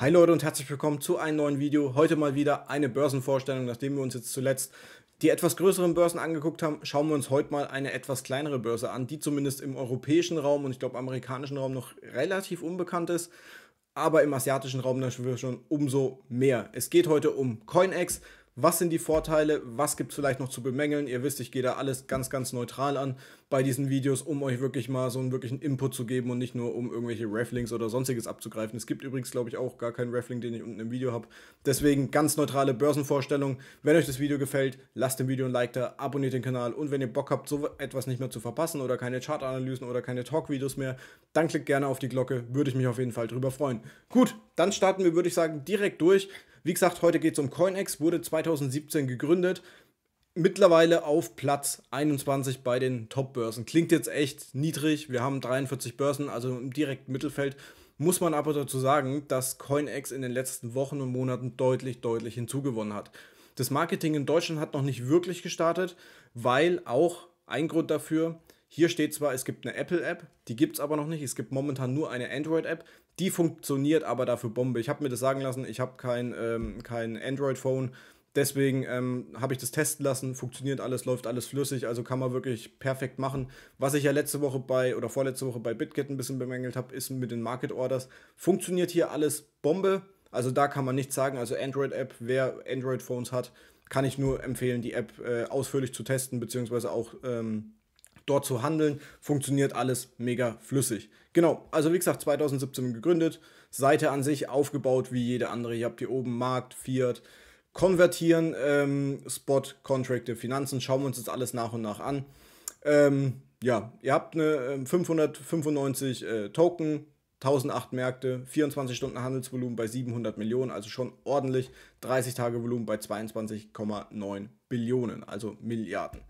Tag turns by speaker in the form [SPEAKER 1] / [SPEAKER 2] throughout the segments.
[SPEAKER 1] Hi Leute und herzlich willkommen zu einem neuen Video. Heute mal wieder eine Börsenvorstellung. Nachdem wir uns jetzt zuletzt die etwas größeren Börsen angeguckt haben, schauen wir uns heute mal eine etwas kleinere Börse an, die zumindest im europäischen Raum und ich glaube amerikanischen Raum noch relativ unbekannt ist. Aber im asiatischen Raum natürlich schon umso mehr. Es geht heute um CoinEx. Was sind die Vorteile? Was gibt es vielleicht noch zu bemängeln? Ihr wisst, ich gehe da alles ganz, ganz neutral an bei diesen Videos, um euch wirklich mal so einen wirklichen Input zu geben und nicht nur um irgendwelche Rafflings oder sonstiges abzugreifen. Es gibt übrigens, glaube ich, auch gar keinen Raffling, den ich unten im Video habe. Deswegen ganz neutrale Börsenvorstellung. Wenn euch das Video gefällt, lasst dem Video ein Like da, abonniert den Kanal und wenn ihr Bock habt, so etwas nicht mehr zu verpassen oder keine Chartanalysen oder keine Talk-Videos mehr, dann klickt gerne auf die Glocke, würde ich mich auf jeden Fall drüber freuen. Gut, dann starten wir, würde ich sagen, direkt durch. Wie gesagt, heute geht es um CoinEx, wurde 2017 gegründet, mittlerweile auf Platz 21 bei den Top-Börsen. Klingt jetzt echt niedrig, wir haben 43 Börsen, also im direkten Mittelfeld. Muss man aber dazu sagen, dass CoinEx in den letzten Wochen und Monaten deutlich, deutlich hinzugewonnen hat. Das Marketing in Deutschland hat noch nicht wirklich gestartet, weil auch ein Grund dafür, hier steht zwar, es gibt eine Apple-App, die gibt es aber noch nicht, es gibt momentan nur eine Android-App. Die funktioniert aber dafür Bombe. Ich habe mir das sagen lassen, ich habe kein, ähm, kein Android-Phone. Deswegen ähm, habe ich das testen lassen, funktioniert alles, läuft alles flüssig, also kann man wirklich perfekt machen. Was ich ja letzte Woche bei oder vorletzte Woche bei BitGet ein bisschen bemängelt habe, ist mit den Market Orders. Funktioniert hier alles Bombe, also da kann man nichts sagen. Also Android-App, wer Android-Phones hat, kann ich nur empfehlen, die App äh, ausführlich zu testen, beziehungsweise auch ähm, dort zu handeln. Funktioniert alles mega flüssig. Genau, also wie gesagt, 2017 gegründet, Seite an sich aufgebaut wie jede andere. Ihr habt hier oben Markt, Fiat, Konvertieren, ähm, Spot, Contracte, Finanzen. Schauen wir uns das alles nach und nach an. Ähm, ja, ihr habt eine 595 ähm, äh, Token, 1008 Märkte, 24 Stunden Handelsvolumen bei 700 Millionen, also schon ordentlich. 30 Tage Volumen bei 22,9 Billionen, also Milliarden.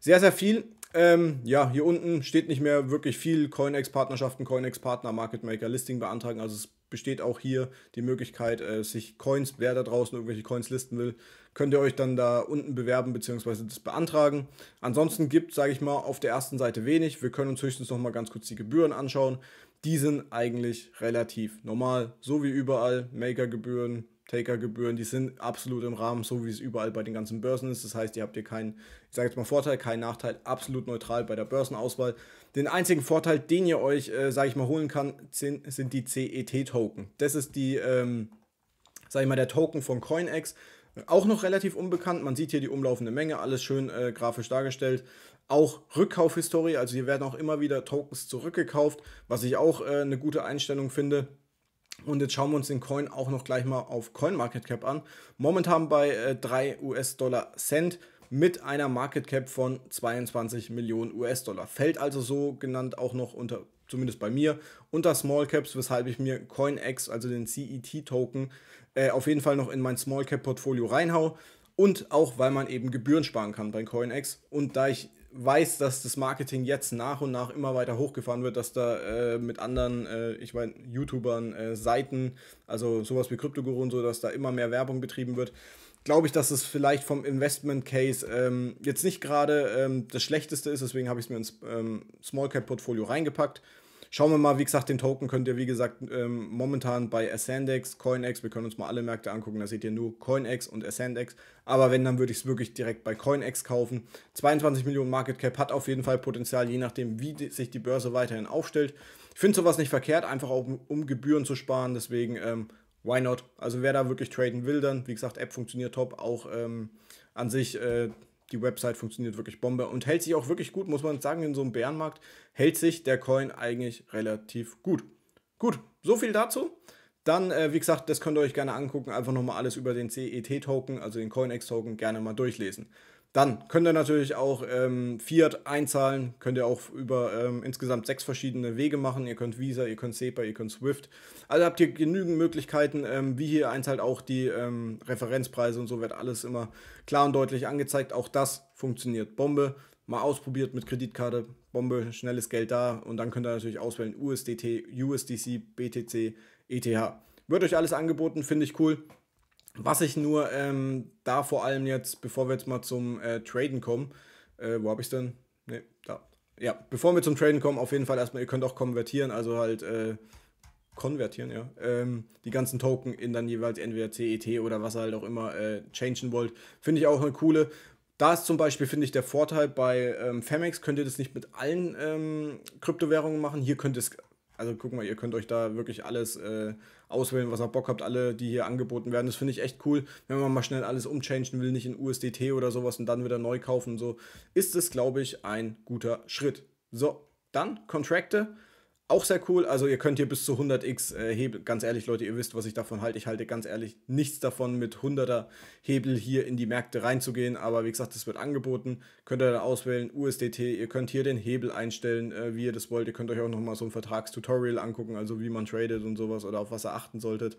[SPEAKER 1] Sehr, sehr viel. Ähm, ja, hier unten steht nicht mehr wirklich viel. CoinEx-Partnerschaften, CoinEx-Partner, Market Maker, Listing beantragen. Also es besteht auch hier die Möglichkeit, äh, sich Coins, wer da draußen irgendwelche Coins listen will, könnt ihr euch dann da unten bewerben bzw. das beantragen. Ansonsten gibt, sage ich mal, auf der ersten Seite wenig. Wir können uns höchstens noch mal ganz kurz die Gebühren anschauen. Die sind eigentlich relativ normal, so wie überall. Maker-Gebühren, Taker-Gebühren, die sind absolut im Rahmen, so wie es überall bei den ganzen Börsen ist. Das heißt, ihr habt hier keinen, ich sage jetzt mal Vorteil, keinen Nachteil, absolut neutral bei der Börsenauswahl. Den einzigen Vorteil, den ihr euch, äh, sage ich mal, holen kann, sind, sind die CET-Token. Das ist die, ähm, sage ich mal, der Token von CoinEx. Auch noch relativ unbekannt. Man sieht hier die umlaufende Menge, alles schön äh, grafisch dargestellt. Auch Rückkaufhistorie, also hier werden auch immer wieder Tokens zurückgekauft, was ich auch äh, eine gute Einstellung finde. Und jetzt schauen wir uns den Coin auch noch gleich mal auf CoinMarketCap an. Momentan bei äh, 3 US-Dollar Cent mit einer Market Cap von 22 Millionen US-Dollar. Fällt also so genannt auch noch unter, zumindest bei mir, unter Small Caps, weshalb ich mir CoinEx, also den CET-Token, äh, auf jeden Fall noch in mein Small Cap-Portfolio reinhaue. Und auch, weil man eben Gebühren sparen kann bei CoinEx. Und da ich weiß, dass das Marketing jetzt nach und nach immer weiter hochgefahren wird, dass da äh, mit anderen, äh, ich meine, YouTubern, äh, Seiten, also sowas wie Kryptoguru und so, dass da immer mehr Werbung betrieben wird, glaube ich, dass es vielleicht vom Investment Case ähm, jetzt nicht gerade ähm, das Schlechteste ist. Deswegen habe ich es mir ins ähm, Small Cap Portfolio reingepackt. Schauen wir mal, wie gesagt, den Token könnt ihr, wie gesagt, ähm, momentan bei Ascendex, CoinEx, wir können uns mal alle Märkte angucken, da seht ihr nur CoinEx und Ascendex. Aber wenn, dann würde ich es wirklich direkt bei CoinEx kaufen. 22 Millionen Market Cap hat auf jeden Fall Potenzial, je nachdem, wie die, sich die Börse weiterhin aufstellt. Ich finde sowas nicht verkehrt, einfach auch um Gebühren zu sparen, deswegen ähm, why not? Also wer da wirklich traden will, dann, wie gesagt, App funktioniert top, auch ähm, an sich äh, die Website funktioniert wirklich Bombe und hält sich auch wirklich gut, muss man sagen, in so einem Bärenmarkt hält sich der Coin eigentlich relativ gut. Gut, so viel dazu. Dann, äh, wie gesagt, das könnt ihr euch gerne angucken. Einfach nochmal alles über den CET-Token, also den CoinEx-Token, gerne mal durchlesen. Dann könnt ihr natürlich auch ähm, Fiat einzahlen, könnt ihr auch über ähm, insgesamt sechs verschiedene Wege machen. Ihr könnt Visa, ihr könnt SEPA, ihr könnt Swift. Also habt ihr genügend Möglichkeiten, ähm, wie hier einzahlt auch die ähm, Referenzpreise und so wird alles immer klar und deutlich angezeigt. Auch das funktioniert. Bombe, mal ausprobiert mit Kreditkarte, Bombe, schnelles Geld da und dann könnt ihr natürlich auswählen USDT, USDC, BTC, ETH. Wird euch alles angeboten, finde ich cool. Was ich nur ähm, da vor allem jetzt, bevor wir jetzt mal zum äh, Traden kommen, äh, wo habe ich denn? Ne, da. Ja, bevor wir zum Traden kommen, auf jeden Fall erstmal, ihr könnt auch konvertieren, also halt äh, konvertieren, ja. Ähm, die ganzen Token in dann jeweils entweder CET oder was ihr halt auch immer äh, changen wollt. Finde ich auch eine coole. Da ist zum Beispiel, finde ich, der Vorteil bei ähm, Femex, könnt ihr das nicht mit allen ähm, Kryptowährungen machen. Hier könnt ihr es also guck mal, ihr könnt euch da wirklich alles äh, auswählen, was ihr Bock habt, alle, die hier angeboten werden. Das finde ich echt cool, wenn man mal schnell alles umchangen will, nicht in USDT oder sowas und dann wieder neu kaufen. und So ist es, glaube ich, ein guter Schritt. So, dann Contracte. Auch sehr cool. Also ihr könnt hier bis zu 100x äh, Hebel, ganz ehrlich Leute, ihr wisst, was ich davon halte. Ich halte ganz ehrlich nichts davon, mit 100er Hebel hier in die Märkte reinzugehen. Aber wie gesagt, das wird angeboten. Könnt ihr dann auswählen, USDT. Ihr könnt hier den Hebel einstellen, äh, wie ihr das wollt. Ihr könnt euch auch nochmal so ein Vertragstutorial angucken, also wie man tradet und sowas oder auf was ihr achten solltet.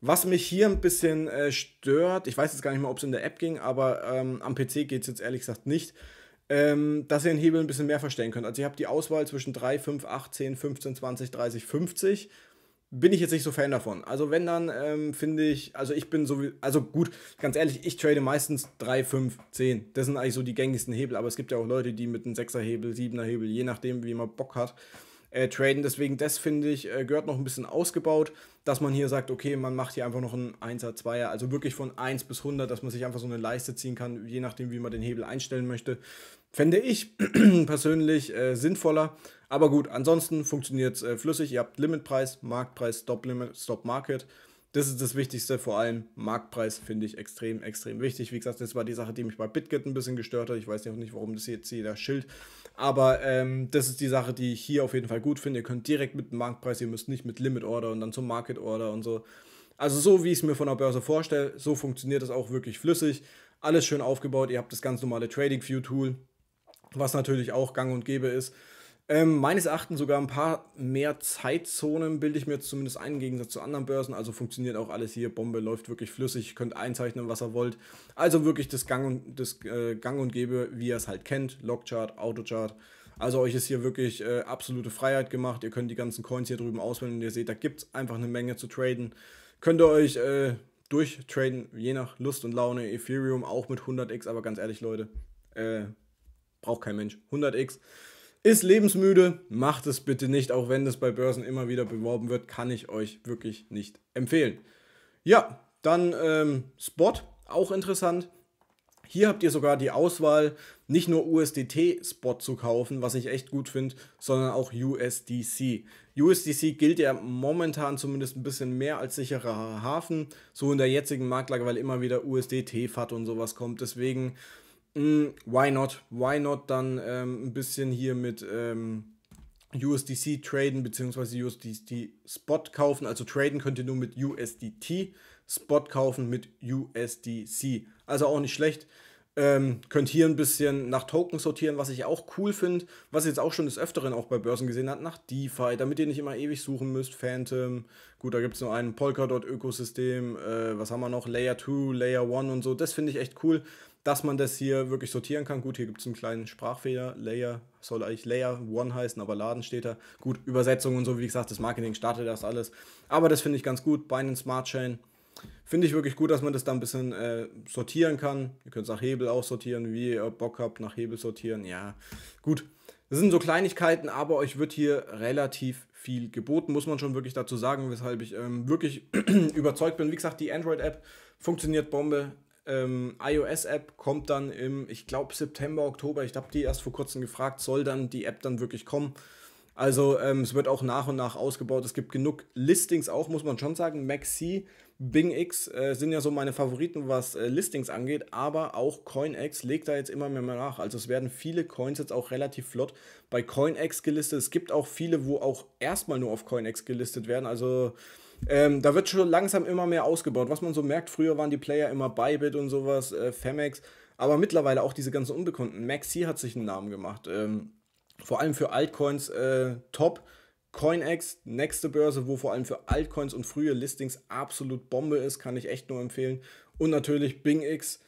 [SPEAKER 1] Was mich hier ein bisschen äh, stört, ich weiß jetzt gar nicht mal, ob es in der App ging, aber ähm, am PC geht es jetzt ehrlich gesagt nicht ähm, dass ihr den Hebel ein bisschen mehr verstellen könnt. Also ihr habt die Auswahl zwischen 3, 5, 8, 10, 15, 20, 30, 50. Bin ich jetzt nicht so Fan davon. Also wenn dann, ähm, finde ich, also ich bin so, also gut, ganz ehrlich, ich trade meistens 3, 5, 10. Das sind eigentlich so die gängigsten Hebel, aber es gibt ja auch Leute, die mit einem 6er Hebel, 7er Hebel, je nachdem, wie man Bock hat, äh, traden. Deswegen, das finde ich, äh, gehört noch ein bisschen ausgebaut, dass man hier sagt, okay, man macht hier einfach noch einen 1er, 2er, also wirklich von 1 bis 100, dass man sich einfach so eine Leiste ziehen kann, je nachdem, wie man den Hebel einstellen möchte. Fände ich persönlich äh, sinnvoller. Aber gut, ansonsten funktioniert es äh, flüssig. Ihr habt Limitpreis, Marktpreis, Stop-Limit, Stop-Market. Das ist das Wichtigste, vor allem Marktpreis finde ich extrem, extrem wichtig. Wie gesagt, das war die Sache, die mich bei BitGet ein bisschen gestört hat. Ich weiß auch nicht, warum das jetzt hier das Schild. Aber ähm, das ist die Sache, die ich hier auf jeden Fall gut finde. Ihr könnt direkt mit dem Marktpreis, ihr müsst nicht mit Limit Order und dann zum Market Order und so. Also so, wie ich es mir von der Börse vorstelle, so funktioniert das auch wirklich flüssig. Alles schön aufgebaut. Ihr habt das ganz normale Trading View Tool was natürlich auch gang und gäbe ist. Ähm, meines Erachtens sogar ein paar mehr Zeitzonen bilde ich mir zumindest ein, im Gegensatz zu anderen Börsen. Also funktioniert auch alles hier. Bombe läuft wirklich flüssig, könnt einzeichnen, was ihr wollt. Also wirklich das Gang und, das, äh, Gang und Gäbe, wie ihr es halt kennt. Logchart, Autochart. Also euch ist hier wirklich äh, absolute Freiheit gemacht. Ihr könnt die ganzen Coins hier drüben auswählen und ihr seht, da gibt es einfach eine Menge zu traden. Könnt ihr euch äh, durchtraden, je nach Lust und Laune. Ethereum auch mit 100x, aber ganz ehrlich, Leute, äh, braucht kein Mensch. 100x ist lebensmüde, macht es bitte nicht, auch wenn das bei Börsen immer wieder beworben wird, kann ich euch wirklich nicht empfehlen. Ja, dann ähm, Spot, auch interessant. Hier habt ihr sogar die Auswahl, nicht nur USDT-Spot zu kaufen, was ich echt gut finde, sondern auch USDC. USDC gilt ja momentan zumindest ein bisschen mehr als sicherer Hafen, so in der jetzigen Marktlage, weil immer wieder USDT-FAT und sowas kommt. Deswegen hm, why not? Why not dann ähm, ein bisschen hier mit ähm, USDC traden, bzw. USDC Spot kaufen. Also traden könnt ihr nur mit USDT, Spot kaufen mit USDC. Also auch nicht schlecht. Ähm, könnt hier ein bisschen nach Token sortieren, was ich auch cool finde, was jetzt auch schon des Öfteren auch bei Börsen gesehen hat, nach DeFi, damit ihr nicht immer ewig suchen müsst. Phantom, gut, da gibt es nur einen Polkadot-Ökosystem, äh, was haben wir noch? Layer 2, Layer 1 und so, das finde ich echt cool dass man das hier wirklich sortieren kann. Gut, hier gibt es einen kleinen Sprachfehler. Layer soll eigentlich Layer One heißen, aber Laden steht da. Gut, Übersetzung und so, wie gesagt, das Marketing startet das alles. Aber das finde ich ganz gut. Binance Smart Chain. Finde ich wirklich gut, dass man das da ein bisschen äh, sortieren kann. Ihr könnt es nach Hebel auch sortieren, wie ihr Bock habt, nach Hebel sortieren. Ja, gut. Das sind so Kleinigkeiten, aber euch wird hier relativ viel geboten, muss man schon wirklich dazu sagen, weshalb ich ähm, wirklich überzeugt bin. Wie gesagt, die Android-App funktioniert Bombe. Ähm, iOS-App kommt dann im, ich glaube, September, Oktober. Ich habe die erst vor kurzem gefragt, soll dann die App dann wirklich kommen? Also ähm, es wird auch nach und nach ausgebaut. Es gibt genug Listings auch, muss man schon sagen. Maxi, Bing X äh, sind ja so meine Favoriten, was äh, Listings angeht, aber auch CoinX legt da jetzt immer mehr nach. Also es werden viele Coins jetzt auch relativ flott bei CoinX gelistet. Es gibt auch viele, wo auch erstmal nur auf CoinX gelistet werden. Also ähm, da wird schon langsam immer mehr ausgebaut. Was man so merkt, früher waren die Player immer Bybit und sowas, äh, Femex, aber mittlerweile auch diese ganzen Unbekannten. Maxi hat sich einen Namen gemacht. Ähm, vor allem für Altcoins äh, top. CoinEx, nächste Börse, wo vor allem für Altcoins und frühe Listings absolut Bombe ist, kann ich echt nur empfehlen. Und natürlich BingX,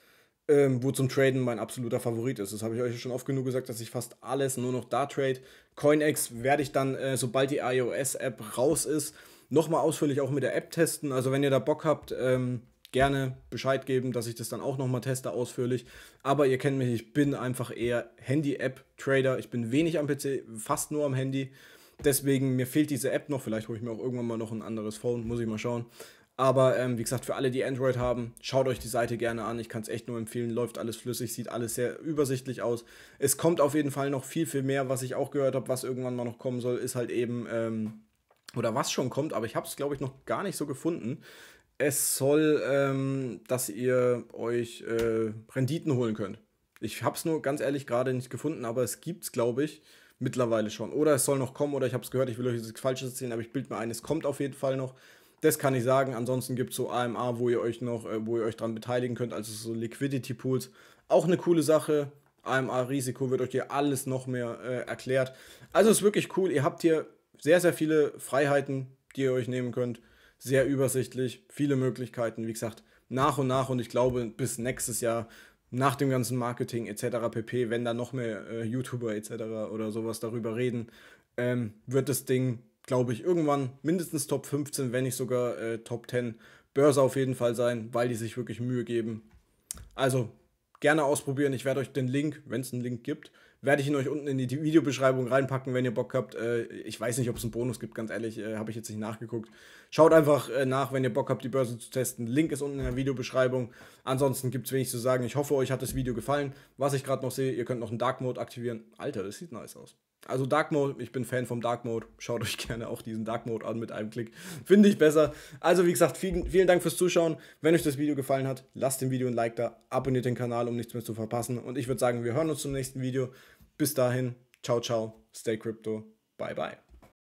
[SPEAKER 1] ähm, wo zum Traden mein absoluter Favorit ist. Das habe ich euch schon oft genug gesagt, dass ich fast alles nur noch da trade. CoinEx werde ich dann, äh, sobald die iOS-App raus ist, nochmal ausführlich auch mit der App testen. Also wenn ihr da Bock habt, ähm, gerne Bescheid geben, dass ich das dann auch nochmal teste ausführlich. Aber ihr kennt mich, ich bin einfach eher Handy-App-Trader. Ich bin wenig am PC, fast nur am Handy. Deswegen, mir fehlt diese App noch. Vielleicht hole ich mir auch irgendwann mal noch ein anderes Phone, muss ich mal schauen. Aber ähm, wie gesagt, für alle, die Android haben, schaut euch die Seite gerne an. Ich kann es echt nur empfehlen. Läuft alles flüssig, sieht alles sehr übersichtlich aus. Es kommt auf jeden Fall noch viel, viel mehr. Was ich auch gehört habe, was irgendwann mal noch kommen soll, ist halt eben ähm, oder was schon kommt, aber ich habe es, glaube ich, noch gar nicht so gefunden. Es soll, ähm, dass ihr euch äh, Renditen holen könnt. Ich habe es nur ganz ehrlich gerade nicht gefunden, aber es gibt es, glaube ich, mittlerweile schon. Oder es soll noch kommen, oder ich habe es gehört, ich will euch nichts Falsches erzählen, aber ich bilde mir ein, es kommt auf jeden Fall noch. Das kann ich sagen. Ansonsten gibt es so AMA, wo ihr euch noch, äh, wo ihr euch dran beteiligen könnt, also so Liquidity Pools. Auch eine coole Sache. AMA-Risiko wird euch hier alles noch mehr äh, erklärt. Also ist wirklich cool. Ihr habt hier sehr, sehr viele Freiheiten, die ihr euch nehmen könnt. Sehr übersichtlich, viele Möglichkeiten, wie gesagt, nach und nach. Und ich glaube, bis nächstes Jahr, nach dem ganzen Marketing etc. pp., wenn da noch mehr äh, YouTuber etc. oder sowas darüber reden, ähm, wird das Ding, glaube ich, irgendwann mindestens Top 15, wenn nicht sogar äh, Top 10 Börse auf jeden Fall sein, weil die sich wirklich Mühe geben. Also gerne ausprobieren. Ich werde euch den Link, wenn es einen Link gibt, werde ich ihn euch unten in die Videobeschreibung reinpacken, wenn ihr Bock habt. Äh, ich weiß nicht, ob es einen Bonus gibt, ganz ehrlich, äh, habe ich jetzt nicht nachgeguckt. Schaut einfach äh, nach, wenn ihr Bock habt, die Börse zu testen. Link ist unten in der Videobeschreibung. Ansonsten gibt es wenig zu sagen. Ich hoffe, euch hat das Video gefallen. Was ich gerade noch sehe, ihr könnt noch einen Dark Mode aktivieren. Alter, das sieht nice aus. Also Dark Mode, ich bin Fan vom Dark Mode. Schaut euch gerne auch diesen Dark Mode an mit einem Klick. Finde ich besser. Also wie gesagt, vielen, vielen Dank fürs Zuschauen. Wenn euch das Video gefallen hat, lasst dem Video ein Like da, abonniert den Kanal, um nichts mehr zu verpassen. Und ich würde sagen, wir hören uns zum nächsten Video. Bis dahin, ciao, ciao, stay crypto, bye, bye.